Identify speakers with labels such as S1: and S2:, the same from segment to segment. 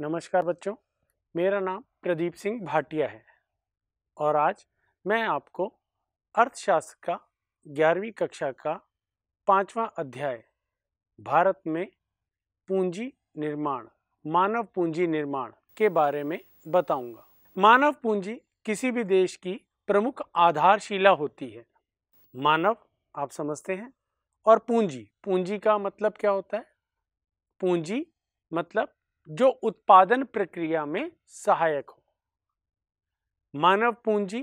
S1: नमस्कार बच्चों मेरा नाम प्रदीप सिंह भाटिया है और आज मैं आपको अर्थशास्त्र का ग्यारहवीं कक्षा का पांचवा अध्याय भारत में पूंजी निर्माण मानव पूंजी निर्माण के बारे में बताऊंगा मानव पूंजी किसी भी देश की प्रमुख आधारशिला होती है मानव आप समझते हैं और पूंजी पूंजी का मतलब क्या होता है पूंजी मतलब जो उत्पादन प्रक्रिया में सहायक हो मानव पूंजी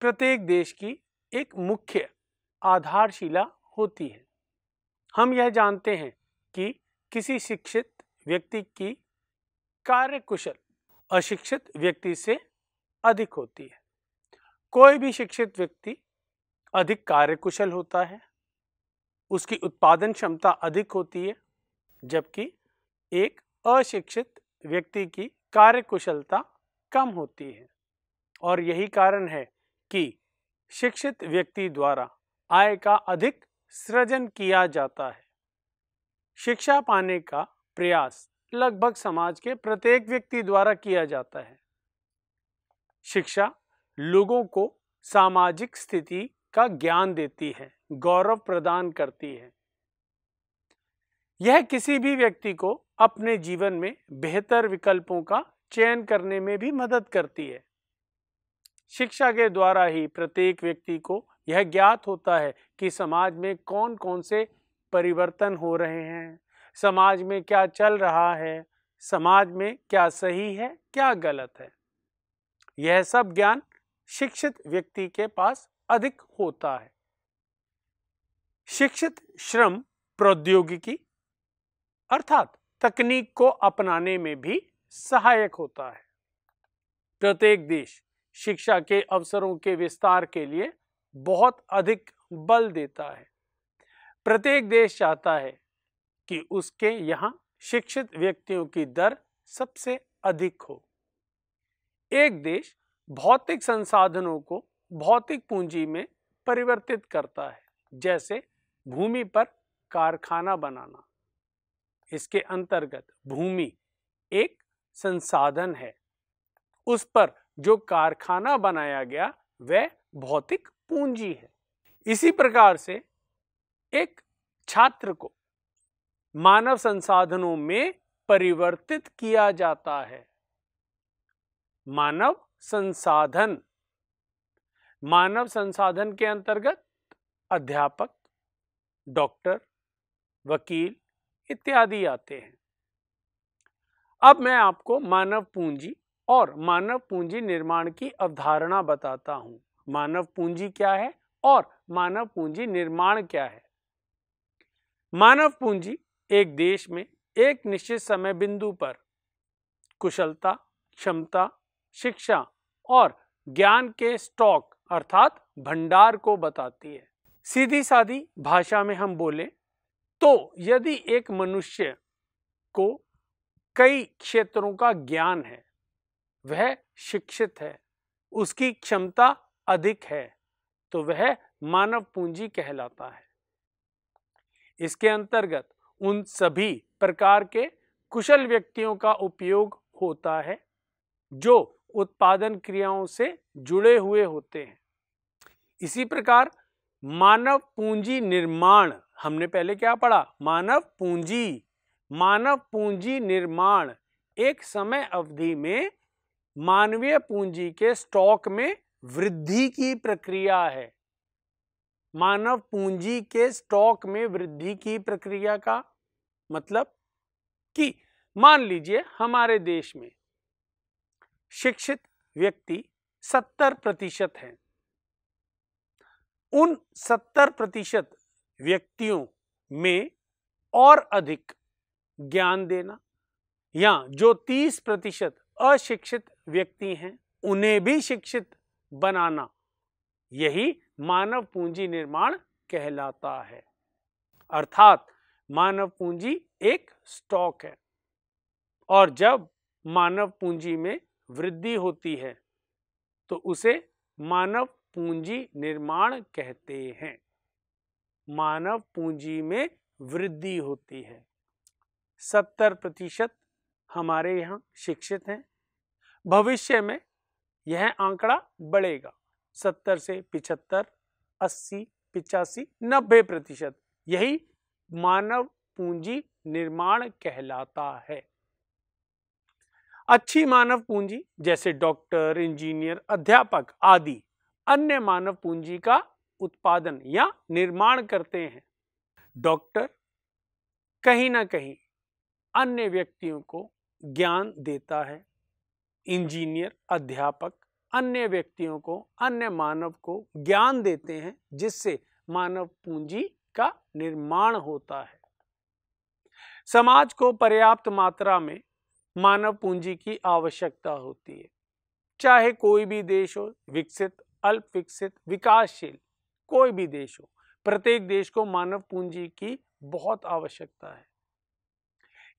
S1: प्रत्येक देश की एक मुख्य आधारशिला होती है हम यह जानते हैं कि किसी शिक्षित व्यक्ति की कार्यकुशल अशिक्षित व्यक्ति से अधिक होती है कोई भी शिक्षित व्यक्ति अधिक कार्यकुशल होता है उसकी उत्पादन क्षमता अधिक होती है जबकि एक अशिक्षित व्यक्ति की कार्यकुशलता कम होती है और यही कारण है कि शिक्षित व्यक्ति द्वारा आय का अधिक सृजन किया जाता है शिक्षा पाने का प्रयास लगभग समाज के प्रत्येक व्यक्ति द्वारा किया जाता है शिक्षा लोगों को सामाजिक स्थिति का ज्ञान देती है गौरव प्रदान करती है यह किसी भी व्यक्ति को अपने जीवन में बेहतर विकल्पों का चयन करने में भी मदद करती है शिक्षा के द्वारा ही प्रत्येक व्यक्ति को यह ज्ञात होता है कि समाज में कौन कौन से परिवर्तन हो रहे हैं समाज में क्या चल रहा है समाज में क्या सही है क्या गलत है यह सब ज्ञान शिक्षित व्यक्ति के पास अधिक होता है शिक्षित श्रम प्रौद्योगिकी अर्थात तकनीक को अपनाने में भी सहायक होता है प्रत्येक देश शिक्षा के अवसरों के विस्तार के लिए बहुत अधिक बल देता है प्रत्येक देश चाहता है कि उसके यहाँ शिक्षित व्यक्तियों की दर सबसे अधिक हो एक देश भौतिक संसाधनों को भौतिक पूंजी में परिवर्तित करता है जैसे भूमि पर कारखाना बनाना इसके अंतर्गत भूमि एक संसाधन है उस पर जो कारखाना बनाया गया वह भौतिक पूंजी है इसी प्रकार से एक छात्र को मानव संसाधनों में परिवर्तित किया जाता है मानव संसाधन मानव संसाधन के अंतर्गत अध्यापक डॉक्टर वकील इत्यादि आते हैं अब मैं आपको मानव पूंजी और मानव पूंजी निर्माण की अवधारणा बताता हूं मानव पूंजी क्या है और मानव पूंजी निर्माण क्या है मानव पूंजी एक देश में एक निश्चित समय बिंदु पर कुशलता क्षमता शिक्षा और ज्ञान के स्टॉक अर्थात भंडार को बताती है सीधी साधी भाषा में हम बोले तो यदि एक मनुष्य को कई क्षेत्रों का ज्ञान है वह शिक्षित है उसकी क्षमता अधिक है तो वह मानव पूंजी कहलाता है इसके अंतर्गत उन सभी प्रकार के कुशल व्यक्तियों का उपयोग होता है जो उत्पादन क्रियाओं से जुड़े हुए होते हैं इसी प्रकार मानव पूंजी निर्माण हमने पहले क्या पढ़ा मानव पूंजी मानव पूंजी निर्माण एक समय अवधि में मानवीय पूंजी के स्टॉक में वृद्धि की प्रक्रिया है मानव पूंजी के स्टॉक में वृद्धि की प्रक्रिया का मतलब कि मान लीजिए हमारे देश में शिक्षित व्यक्ति सत्तर प्रतिशत हैं उन सत्तर प्रतिशत व्यक्तियों में और अधिक ज्ञान देना या जो 30 प्रतिशत अशिक्षित व्यक्ति हैं उन्हें भी शिक्षित बनाना यही मानव पूंजी निर्माण कहलाता है अर्थात मानव पूंजी एक स्टॉक है और जब मानव पूंजी में वृद्धि होती है तो उसे मानव पूंजी निर्माण कहते हैं मानव पूंजी में वृद्धि होती है सत्तर प्रतिशत हमारे यहाँ शिक्षित हैं भविष्य में यह आंकड़ा बढ़ेगा सत्तर से पिछहत्तर अस्सी पिचासी नब्बे प्रतिशत यही मानव पूंजी निर्माण कहलाता है अच्छी मानव पूंजी जैसे डॉक्टर इंजीनियर अध्यापक आदि अन्य मानव पूंजी का उत्पादन या निर्माण करते हैं डॉक्टर कहीं ना कहीं अन्य व्यक्तियों को ज्ञान देता है इंजीनियर अध्यापक अन्य व्यक्तियों को अन्य मानव को ज्ञान देते हैं जिससे मानव पूंजी का निर्माण होता है समाज को पर्याप्त मात्रा में मानव पूंजी की आवश्यकता होती है चाहे कोई भी देश हो विकसित अल्प विकसित विकासशील कोई भी देश हो प्रत्येक देश को मानव पूंजी की बहुत आवश्यकता है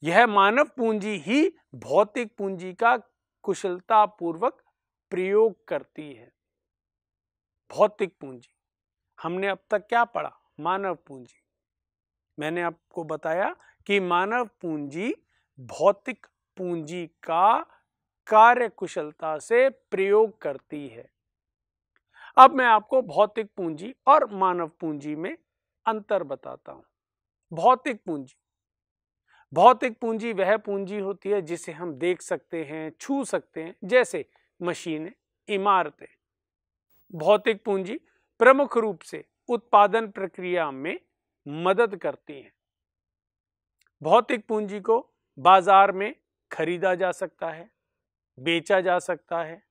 S1: यह मानव पूंजी ही भौतिक पूंजी का कुशलता पूर्वक प्रयोग करती है भौतिक पूंजी हमने अब तक क्या पढ़ा मानव पूंजी मैंने आपको बताया कि मानव पूंजी भौतिक पूंजी का कार्य कुशलता से प्रयोग करती है अब मैं आपको भौतिक पूंजी और मानव पूंजी में अंतर बताता हूं भौतिक पूंजी भौतिक पूंजी वह पूंजी होती है जिसे हम देख सकते हैं छू सकते हैं जैसे मशीनें इमारतें भौतिक पूंजी प्रमुख रूप से उत्पादन प्रक्रिया में मदद करती हैं भौतिक पूंजी को बाजार में खरीदा जा सकता है बेचा जा सकता है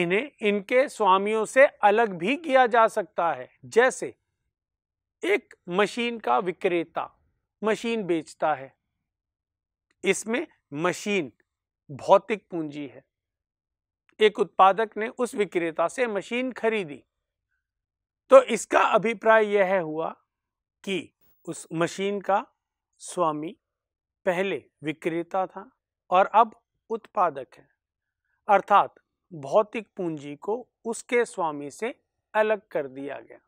S1: इन्हें इनके स्वामियों से अलग भी किया जा सकता है जैसे एक मशीन का विक्रेता मशीन बेचता है इसमें मशीन भौतिक पूंजी है एक उत्पादक ने उस विक्रेता से मशीन खरीदी तो इसका अभिप्राय यह हुआ कि उस मशीन का स्वामी पहले विक्रेता था और अब उत्पादक है अर्थात भौतिक पूंजी को उसके स्वामी से अलग कर दिया गया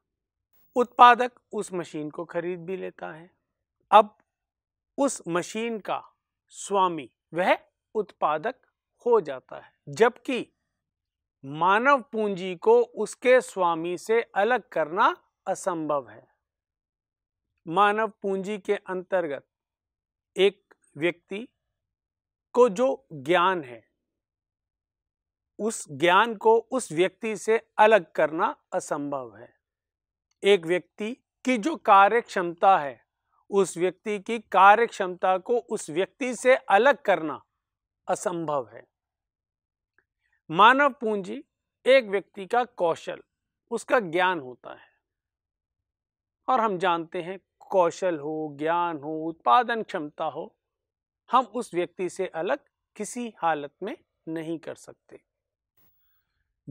S1: उत्पादक उस मशीन को खरीद भी लेता है अब उस मशीन का स्वामी वह उत्पादक हो जाता है जबकि मानव पूंजी को उसके स्वामी से अलग करना असंभव है मानव पूंजी के अंतर्गत एक व्यक्ति को जो ज्ञान है उस ज्ञान को उस व्यक्ति से अलग करना असंभव है एक व्यक्ति की जो कार्य क्षमता है उस व्यक्ति की कार्य क्षमता को उस व्यक्ति से अलग करना असंभव है मानव पूंजी एक व्यक्ति का कौशल उसका ज्ञान होता है और हम जानते हैं कौशल हो ज्ञान हो उत्पादन क्षमता हो हम उस व्यक्ति से अलग किसी हालत में नहीं कर सकते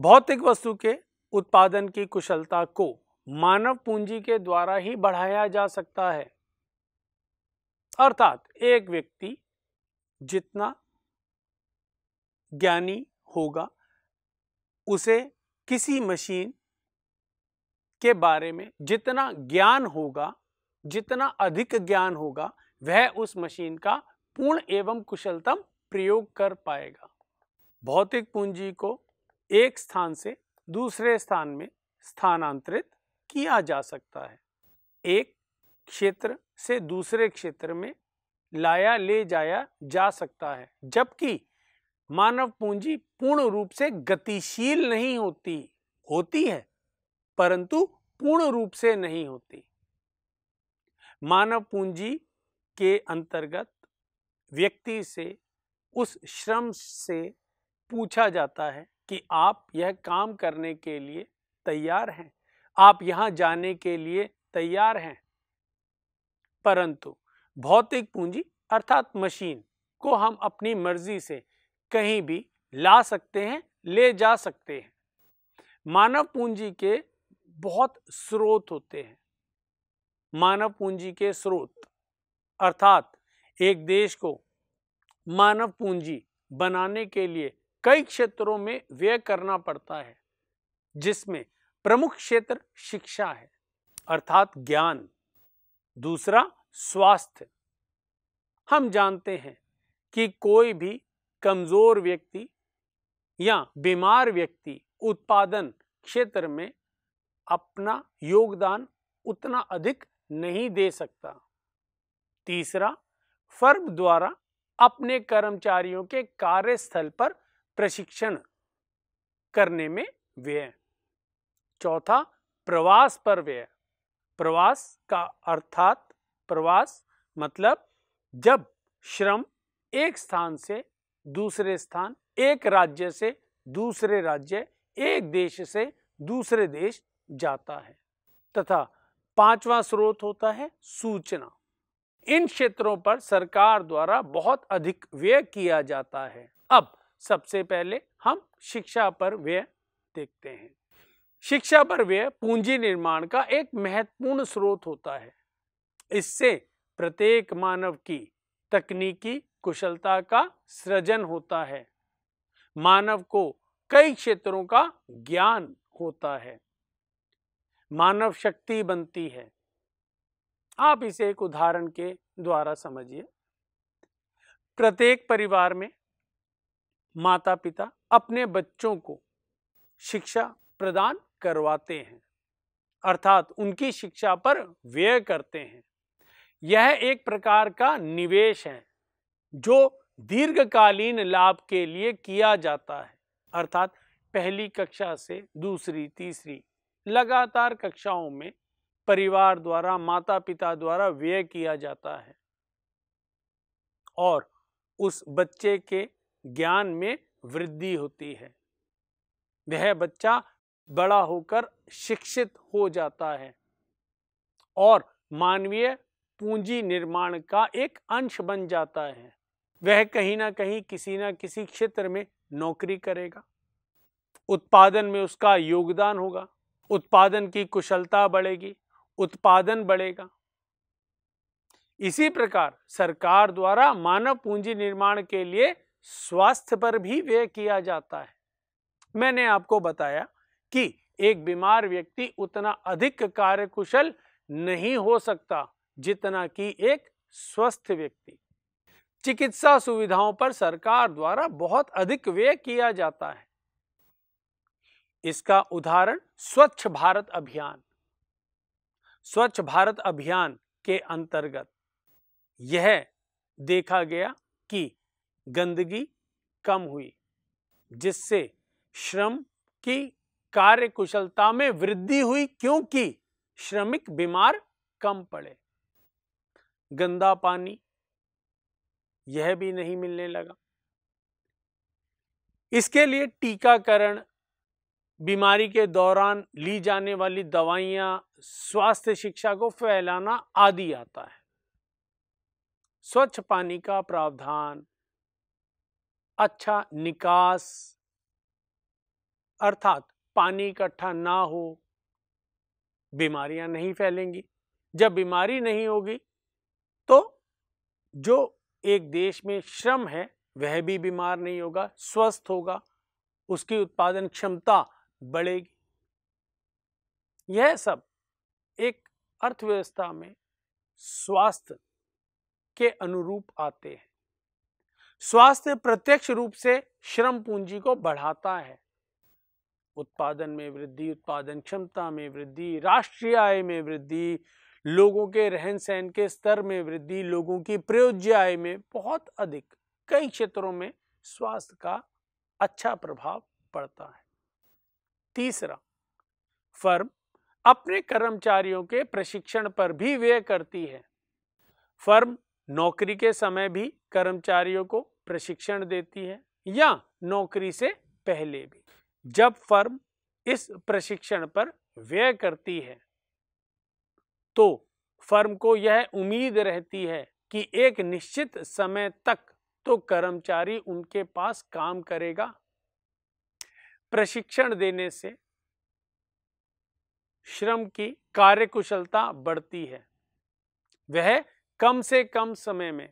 S1: भौतिक वस्तु के उत्पादन की कुशलता को मानव पूंजी के द्वारा ही बढ़ाया जा सकता है अर्थात एक व्यक्ति जितना ज्ञानी होगा उसे किसी मशीन के बारे में जितना ज्ञान होगा जितना अधिक ज्ञान होगा वह उस मशीन का पूर्ण एवं कुशलतम प्रयोग कर पाएगा भौतिक पूंजी को एक स्थान से दूसरे स्थान में स्थानांतरित किया जा सकता है एक क्षेत्र से दूसरे क्षेत्र में लाया ले जाया जा सकता है जबकि मानव पूंजी पूर्ण रूप से गतिशील नहीं होती होती है परंतु पूर्ण रूप से नहीं होती मानव पूंजी के अंतर्गत व्यक्ति से उस श्रम से पूछा जाता है कि आप यह काम करने के लिए तैयार हैं आप यहां जाने के लिए तैयार हैं परंतु भौतिक पूंजी अर्थात मशीन को हम अपनी मर्जी से कहीं भी ला सकते हैं ले जा सकते हैं मानव पूंजी के बहुत स्रोत होते हैं मानव पूंजी के स्रोत अर्थात एक देश को मानव पूंजी बनाने के लिए कई क्षेत्रों में व्यय करना पड़ता है जिसमें प्रमुख क्षेत्र शिक्षा है अर्थात ज्ञान दूसरा स्वास्थ्य हम जानते हैं कि कोई भी कमजोर व्यक्ति या बीमार व्यक्ति उत्पादन क्षेत्र में अपना योगदान उतना अधिक नहीं दे सकता तीसरा फर्म द्वारा अपने कर्मचारियों के कार्यस्थल पर प्रशिक्षण करने में व्यय चौथा प्रवास पर व्यय प्रवास का अर्थात प्रवास मतलब जब श्रम एक स्थान से दूसरे स्थान एक राज्य से दूसरे राज्य एक देश से दूसरे देश जाता है तथा पांचवा स्रोत होता है सूचना इन क्षेत्रों पर सरकार द्वारा बहुत अधिक व्यय किया जाता है अब सबसे पहले हम शिक्षा पर व्यय देखते हैं शिक्षा पर व्यय पूंजी निर्माण का एक महत्वपूर्ण स्रोत होता है इससे प्रत्येक मानव की तकनीकी कुशलता का सृजन होता है मानव को कई क्षेत्रों का ज्ञान होता है मानव शक्ति बनती है आप इसे एक उदाहरण के द्वारा समझिए प्रत्येक परिवार में माता पिता अपने बच्चों को शिक्षा प्रदान करवाते हैं अर्थात उनकी शिक्षा पर व्यय करते हैं यह एक प्रकार का निवेश है जो दीर्घकालीन लाभ के लिए किया जाता है अर्थात पहली कक्षा से दूसरी तीसरी लगातार कक्षाओं में परिवार द्वारा माता पिता द्वारा व्यय किया जाता है और उस बच्चे के ज्ञान में वृद्धि होती है वह बच्चा बड़ा होकर शिक्षित हो जाता है और मानवीय पूंजी निर्माण का एक अंश बन जाता है वह कहीं ना कहीं किसी ना किसी क्षेत्र में नौकरी करेगा उत्पादन में उसका योगदान होगा उत्पादन की कुशलता बढ़ेगी उत्पादन बढ़ेगा इसी प्रकार सरकार द्वारा मानव पूंजी निर्माण के लिए स्वास्थ्य पर भी व्यय किया जाता है मैंने आपको बताया कि एक बीमार व्यक्ति उतना अधिक कार्यकुशल नहीं हो सकता जितना कि एक स्वस्थ व्यक्ति चिकित्सा सुविधाओं पर सरकार द्वारा बहुत अधिक व्यय किया जाता है इसका उदाहरण स्वच्छ भारत अभियान स्वच्छ भारत अभियान के अंतर्गत यह देखा गया कि गंदगी कम हुई जिससे श्रम की कार्य कुशलता में वृद्धि हुई क्योंकि श्रमिक बीमार कम पड़े गंदा पानी यह भी नहीं मिलने लगा इसके लिए टीकाकरण बीमारी के दौरान ली जाने वाली दवाइयां स्वास्थ्य शिक्षा को फैलाना आदि आता है स्वच्छ पानी का प्रावधान अच्छा निकास अर्थात पानी इकट्ठा ना हो बीमारियां नहीं फैलेंगी जब बीमारी नहीं होगी तो जो एक देश में श्रम है वह भी बीमार नहीं होगा स्वस्थ होगा उसकी उत्पादन क्षमता बढ़ेगी यह सब एक अर्थव्यवस्था में स्वास्थ्य के अनुरूप आते हैं स्वास्थ्य प्रत्यक्ष रूप से श्रम पूंजी को बढ़ाता है उत्पादन में वृद्धि उत्पादन क्षमता में वृद्धि राष्ट्रीय आय में वृद्धि लोगों के रहन सहन के स्तर में वृद्धि लोगों की प्रयोज्य आय में बहुत अधिक कई क्षेत्रों में स्वास्थ्य का अच्छा प्रभाव पड़ता है तीसरा फर्म अपने कर्मचारियों के प्रशिक्षण पर भी व्यय करती है फर्म नौकरी के समय भी कर्मचारियों को प्रशिक्षण देती है या नौकरी से पहले भी जब फर्म इस प्रशिक्षण पर व्यय करती है तो फर्म को यह उम्मीद रहती है कि एक निश्चित समय तक तो कर्मचारी उनके पास काम करेगा प्रशिक्षण देने से श्रम की कार्यकुशलता बढ़ती है वह कम से कम समय में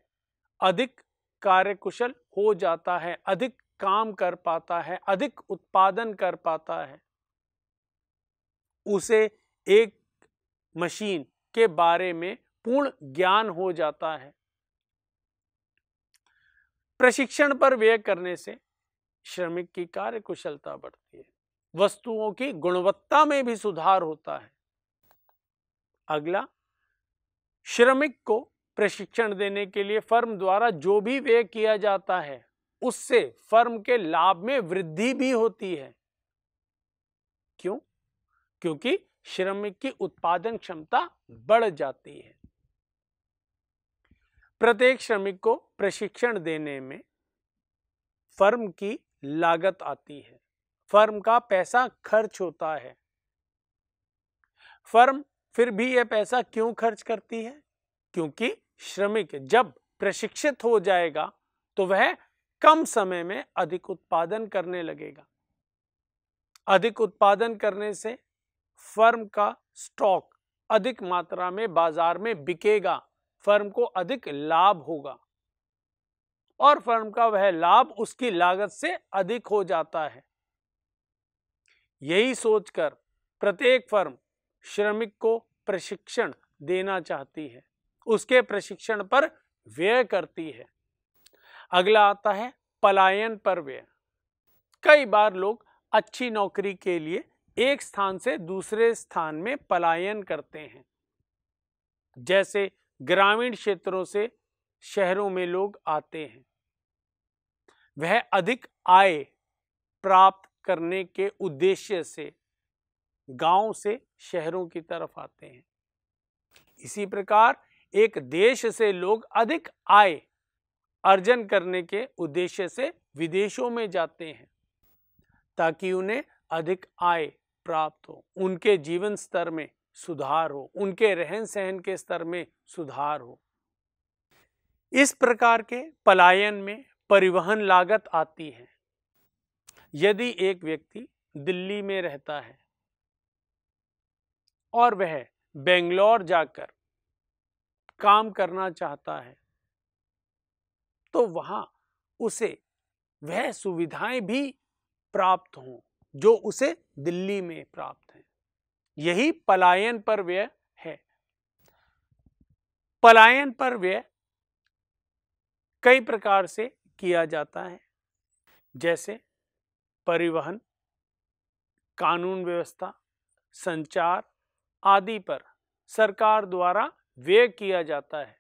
S1: अधिक कार्यकुशल हो जाता है अधिक काम कर पाता है अधिक उत्पादन कर पाता है उसे एक मशीन के बारे में पूर्ण ज्ञान हो जाता है प्रशिक्षण पर व्यय करने से श्रमिक की कार्यकुशलता बढ़ती है वस्तुओं की गुणवत्ता में भी सुधार होता है अगला श्रमिक को प्रशिक्षण देने के लिए फर्म द्वारा जो भी व्यय किया जाता है उससे फर्म के लाभ में वृद्धि भी होती है क्यों क्योंकि श्रमिक की उत्पादन क्षमता बढ़ जाती है प्रत्येक श्रमिक को प्रशिक्षण देने में फर्म की लागत आती है फर्म का पैसा खर्च होता है फर्म फिर भी यह पैसा क्यों खर्च करती है क्योंकि श्रमिक जब प्रशिक्षित हो जाएगा तो वह कम समय में अधिक उत्पादन करने लगेगा अधिक उत्पादन करने से फर्म का स्टॉक अधिक मात्रा में बाजार में बिकेगा फर्म को अधिक लाभ होगा और फर्म का वह लाभ उसकी लागत से अधिक हो जाता है यही सोचकर प्रत्येक फर्म श्रमिक को प्रशिक्षण देना चाहती है उसके प्रशिक्षण पर व्यय करती है अगला आता है पलायन पर व्यय कई बार लोग अच्छी नौकरी के लिए एक स्थान से दूसरे स्थान में पलायन करते हैं जैसे ग्रामीण क्षेत्रों से शहरों में लोग आते हैं वह अधिक आय प्राप्त करने के उद्देश्य से गांव से शहरों की तरफ आते हैं इसी प्रकार एक देश से लोग अधिक आय अर्जन करने के उद्देश्य से विदेशों में जाते हैं ताकि उन्हें अधिक आय प्राप्त हो उनके जीवन स्तर में सुधार हो उनके रहन सहन के स्तर में सुधार हो इस प्रकार के पलायन में परिवहन लागत आती है यदि एक व्यक्ति दिल्ली में रहता है और वह बेंगलोर जाकर काम करना चाहता है तो वहां उसे वह सुविधाएं भी प्राप्त हों जो उसे दिल्ली में प्राप्त हैं यही पलायन पर व्यय है पलायन पर व्यय कई प्रकार से किया जाता है जैसे परिवहन कानून व्यवस्था संचार आदि पर सरकार द्वारा व्यय किया जाता है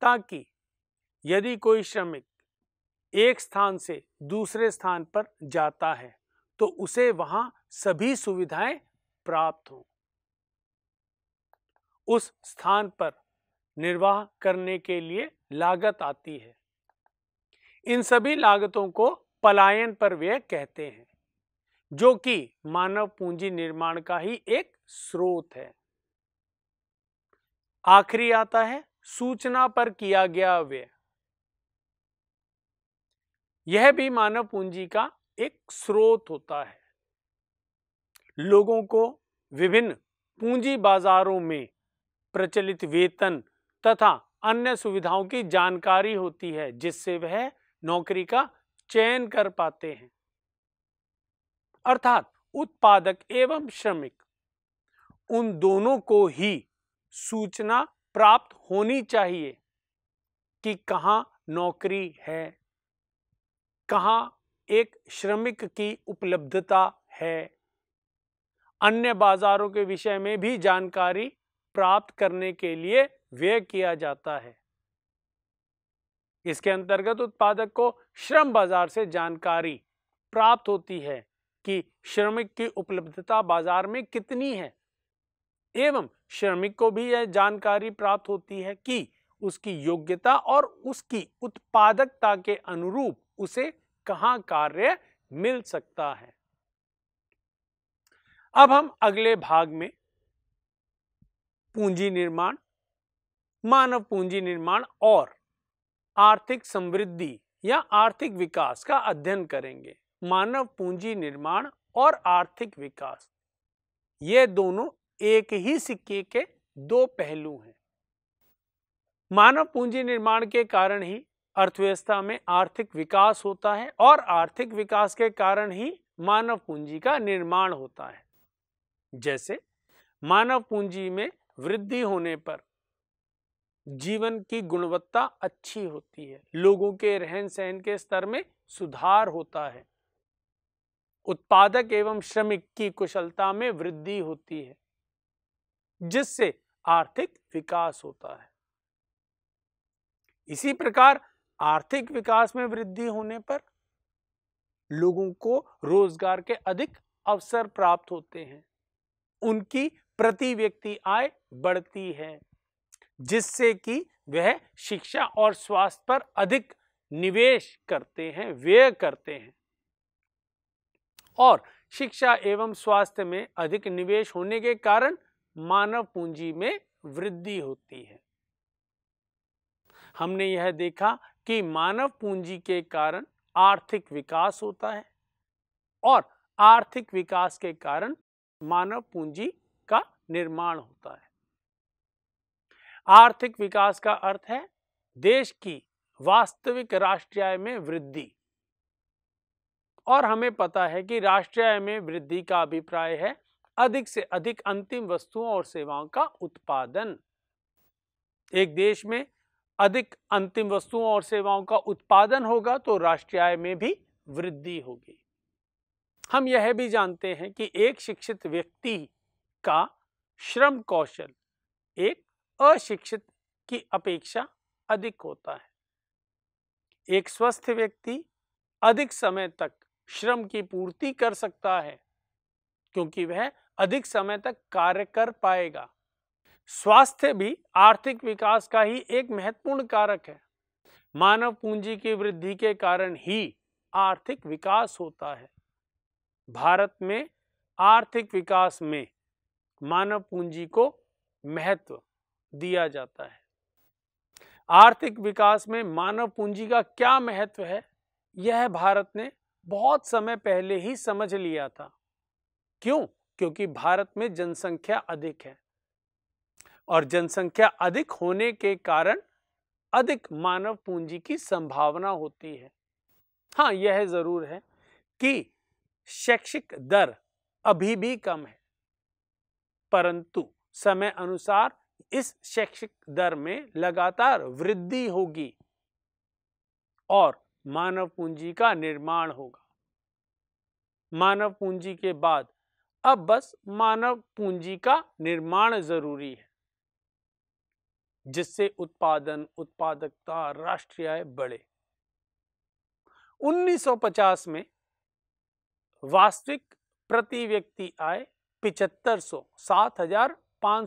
S1: ताकि यदि कोई श्रमिक एक स्थान से दूसरे स्थान पर जाता है तो उसे वहां सभी सुविधाएं प्राप्त हों उस स्थान पर निर्वाह करने के लिए लागत आती है इन सभी लागतों को पलायन पर व्यय कहते हैं जो कि मानव पूंजी निर्माण का ही एक स्रोत है आखिरी आता है सूचना पर किया गया व्यय यह भी मानव पूंजी का एक स्रोत होता है लोगों को विभिन्न पूंजी बाजारों में प्रचलित वेतन तथा अन्य सुविधाओं की जानकारी होती है जिससे वह नौकरी का चयन कर पाते हैं अर्थात उत्पादक एवं श्रमिक उन दोनों को ही सूचना प्राप्त होनी चाहिए कि कहाँ नौकरी है कहाँ एक श्रमिक की उपलब्धता है अन्य बाजारों के विषय में भी जानकारी प्राप्त करने के लिए व्यय किया जाता है इसके अंतर्गत उत्पादक को श्रम बाजार से जानकारी प्राप्त होती है कि श्रमिक की उपलब्धता बाजार में कितनी है एवं श्रमिक को भी यह जानकारी प्राप्त होती है कि उसकी योग्यता और उसकी उत्पादकता के अनुरूप उसे कहां कार्य मिल सकता है अब हम अगले भाग में पूंजी निर्माण मानव पूंजी निर्माण और आर्थिक समृद्धि या आर्थिक विकास का अध्ययन करेंगे मानव पूंजी निर्माण और आर्थिक विकास ये दोनों एक ही सिक्के के दो पहलू हैं मानव पूंजी निर्माण के कारण ही अर्थव्यवस्था में आर्थिक विकास होता है और आर्थिक विकास के कारण ही मानव पूंजी का निर्माण होता है जैसे मानव पूंजी में वृद्धि होने पर जीवन की गुणवत्ता अच्छी होती है लोगों के रहन सहन के स्तर में सुधार होता है उत्पादक एवं श्रमिक की कुशलता में वृद्धि होती है जिससे आर्थिक विकास होता है इसी प्रकार आर्थिक विकास में वृद्धि होने पर लोगों को रोजगार के अधिक अवसर प्राप्त होते हैं उनकी प्रति व्यक्ति आय बढ़ती है जिससे कि वह शिक्षा और स्वास्थ्य पर अधिक निवेश करते हैं व्यय करते हैं और शिक्षा एवं स्वास्थ्य में अधिक निवेश होने के कारण मानव पूंजी में वृद्धि होती है हमने यह देखा कि मानव पूंजी के कारण आर्थिक विकास होता है और आर्थिक विकास के कारण मानव पूंजी का निर्माण होता है आर्थिक विकास का अर्थ है देश की वास्तविक राष्ट्रीय आय में वृद्धि और हमें पता है कि राष्ट्रीय आय में वृद्धि का अभिप्राय है अधिक से अधिक अंतिम वस्तुओं और सेवाओं का उत्पादन एक देश में अधिक अंतिम वस्तुओं और सेवाओं का उत्पादन होगा तो राष्ट्रीय आय में भी वृद्धि होगी हम यह भी जानते हैं कि एक शिक्षित व्यक्ति का श्रम कौशल एक अशिक्षित की अपेक्षा अधिक होता है एक स्वस्थ व्यक्ति अधिक समय तक श्रम की पूर्ति कर सकता है क्योंकि वह अधिक समय तक कार्य कर पाएगा स्वास्थ्य भी आर्थिक विकास का ही एक महत्वपूर्ण कारक है मानव पूंजी की वृद्धि के कारण ही आर्थिक विकास होता है भारत में आर्थिक विकास में मानव पूंजी को महत्व दिया जाता है आर्थिक विकास में मानव पूंजी का क्या महत्व है यह भारत ने बहुत समय पहले ही समझ लिया था क्यों क्योंकि भारत में जनसंख्या अधिक है और जनसंख्या अधिक होने के कारण अधिक मानव पूंजी की संभावना होती है हाँ यह जरूर है कि शैक्षिक दर अभी भी कम है परंतु समय अनुसार इस शैक्षिक दर में लगातार वृद्धि होगी और मानव पूंजी का निर्माण होगा मानव पूंजी के बाद अब बस मानव पूंजी का निर्माण जरूरी है जिससे उत्पादन उत्पादकता राष्ट्रीय आय बढ़े 1950 में वास्तविक प्रति व्यक्ति आय पिचहत्तर सौ सात हजार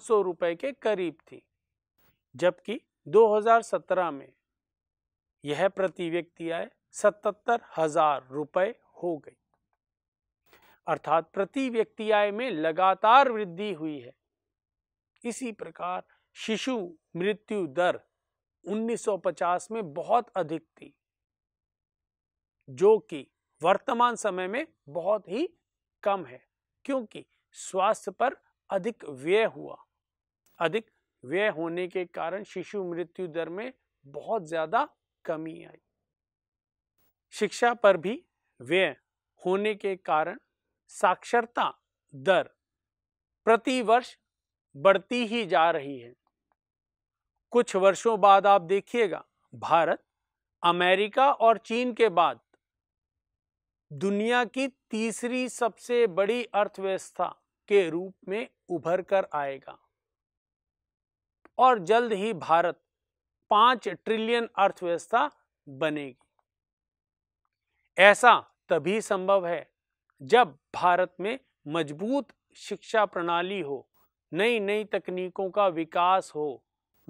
S1: सौ रुपए के करीब थी जबकि 2017 में यह प्रति व्यक्ति आय सतर हजार रुपए हो गई अर्थात प्रति व्यक्ति आय में लगातार वृद्धि हुई है इसी प्रकार शिशु मृत्यु दर 1950 में बहुत अधिक थी जो कि वर्तमान समय में बहुत ही कम है क्योंकि स्वास्थ्य पर अधिक व्यय हुआ अधिक व्यय होने के कारण शिशु मृत्यु दर में बहुत ज्यादा कमी आई शिक्षा पर भी व्यय होने के कारण साक्षरता दर प्रति वर्ष बढ़ती ही जा रही है कुछ वर्षों बाद आप देखिएगा भारत अमेरिका और चीन के बाद दुनिया की तीसरी सबसे बड़ी अर्थव्यवस्था के रूप में उभर कर आएगा और जल्द ही भारत पांच ट्रिलियन अर्थव्यवस्था बनेगी ऐसा तभी संभव है जब भारत में मजबूत शिक्षा प्रणाली हो नई नई तकनीकों का विकास हो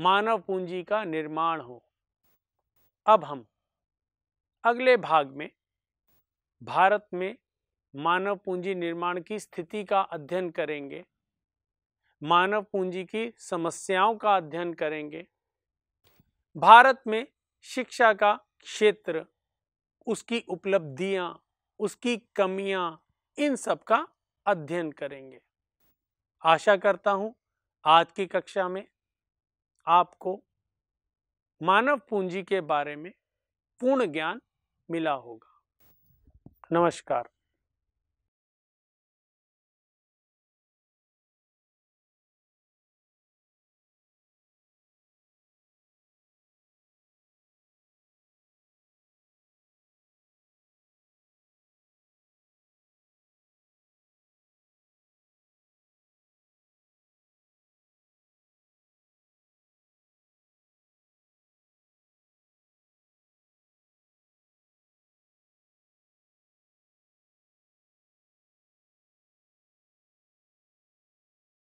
S1: मानव पूंजी का निर्माण हो अब हम अगले भाग में भारत में मानव पूंजी निर्माण की स्थिति का अध्ययन करेंगे मानव पूंजी की समस्याओं का अध्ययन करेंगे भारत में शिक्षा का क्षेत्र उसकी उपलब्धियां उसकी कमियां इन सब का अध्ययन करेंगे आशा करता हूं आज की कक्षा में आपको मानव पूंजी के बारे में पूर्ण ज्ञान मिला होगा नमस्कार